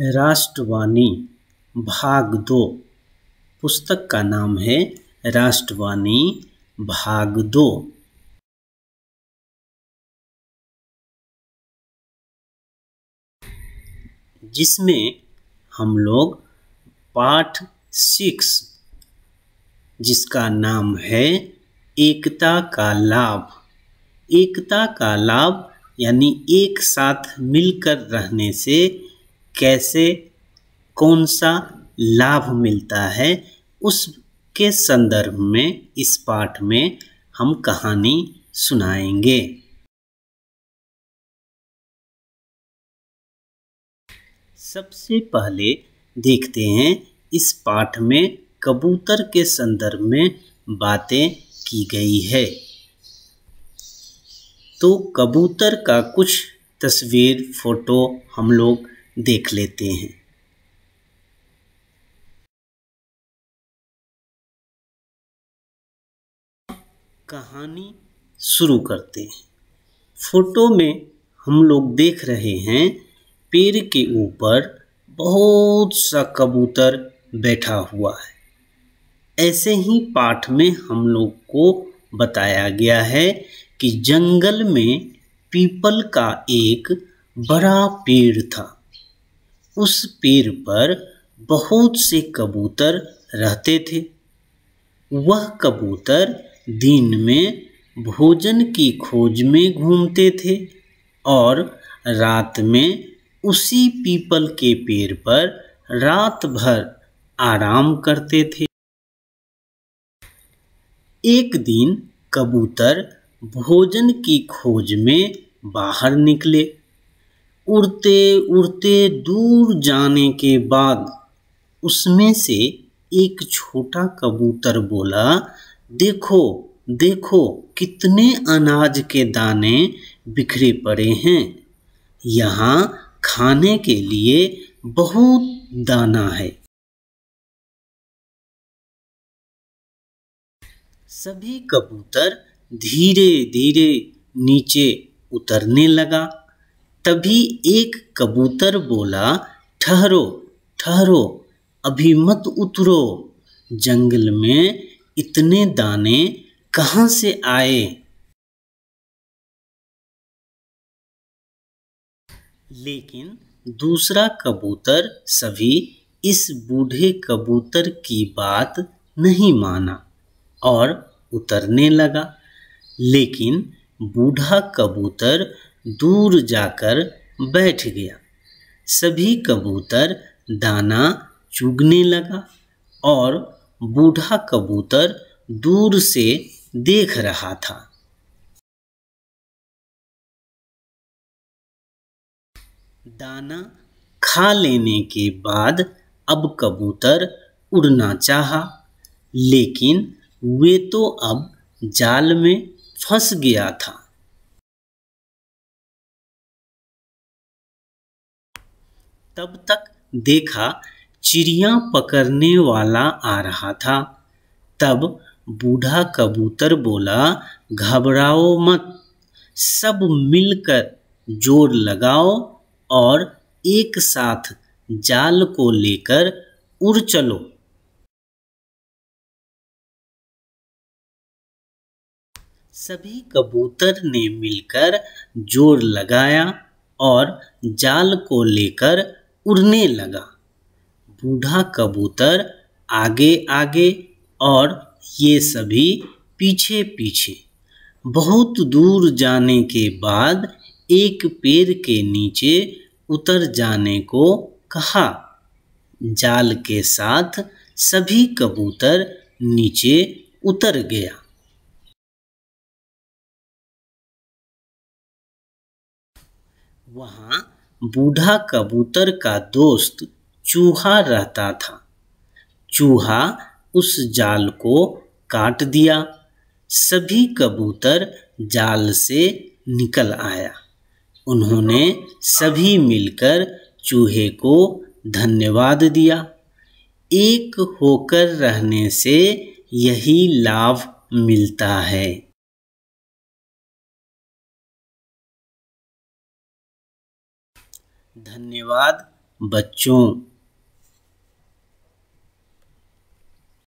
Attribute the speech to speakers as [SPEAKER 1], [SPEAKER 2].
[SPEAKER 1] राष्ट्रवाणी भाग दो
[SPEAKER 2] पुस्तक का नाम है राष्ट्रवाणी भाग दो जिसमें हम लोग पाठ
[SPEAKER 1] सिक्स जिसका नाम है एकता का लाभ एकता का लाभ यानी एक साथ मिलकर रहने से कैसे कौन सा लाभ मिलता है उसके संदर्भ में इस पाठ में हम
[SPEAKER 2] कहानी सुनाएंगे सबसे पहले देखते हैं इस
[SPEAKER 1] पाठ में कबूतर के संदर्भ में बातें की गई है तो कबूतर का कुछ तस्वीर
[SPEAKER 2] फोटो हम लोग देख लेते हैं कहानी शुरू करते हैं फोटो में हम लोग देख रहे
[SPEAKER 1] हैं पेड़ के ऊपर बहुत सा कबूतर बैठा हुआ है ऐसे ही पाठ में हम लोग को बताया गया है कि जंगल में पीपल का एक बड़ा पेड़ था उस पेड़ पर बहुत से कबूतर रहते थे वह कबूतर दिन में भोजन की खोज में घूमते थे और रात में उसी पीपल के पेड़ पर रात भर आराम करते थे एक दिन कबूतर भोजन की खोज में बाहर निकले उड़ते उड़ते दूर जाने के बाद उसमें से एक छोटा कबूतर बोला देखो देखो कितने अनाज के दाने बिखरे पड़े हैं यहाँ
[SPEAKER 2] खाने के लिए बहुत दाना है सभी कबूतर धीरे धीरे नीचे उतरने लगा तभी
[SPEAKER 1] एक कबूतर बोला ठहरो ठहरो अभी मत
[SPEAKER 2] उतरो जंगल में इतने दाने कहाँ से आए लेकिन दूसरा कबूतर सभी इस बूढ़े कबूतर
[SPEAKER 1] की बात नहीं माना और उतरने लगा लेकिन बूढ़ा कबूतर दूर जाकर बैठ गया सभी कबूतर दाना चुगने लगा
[SPEAKER 2] और बूढ़ा कबूतर दूर से देख रहा था दाना खा लेने के बाद अब कबूतर उड़ना चाहा लेकिन वे तो अब जाल में फंस गया था तब तक देखा चिड़िया पकड़ने
[SPEAKER 1] वाला आ रहा था तब बूढ़ा कबूतर बोला घबराओ मत सब मिलकर जोर लगाओ
[SPEAKER 2] और एक साथ जाल को लेकर उड़ चलो सभी कबूतर ने मिलकर जोर लगाया और
[SPEAKER 1] जाल को लेकर उड़ने लगा बूढ़ा कबूतर आगे आगे और ये सभी पीछे पीछे बहुत दूर जाने के बाद एक पेड़ के नीचे उतर जाने को कहा जाल के साथ
[SPEAKER 2] सभी कबूतर नीचे उतर गया वहाँ बूढ़ा कबूतर का दोस्त चूहा रहता था
[SPEAKER 1] चूहा उस जाल को काट दिया सभी कबूतर जाल से निकल आया उन्होंने सभी मिलकर चूहे को धन्यवाद दिया एक
[SPEAKER 2] होकर रहने से यही लाभ मिलता है धन्यवाद बच्चों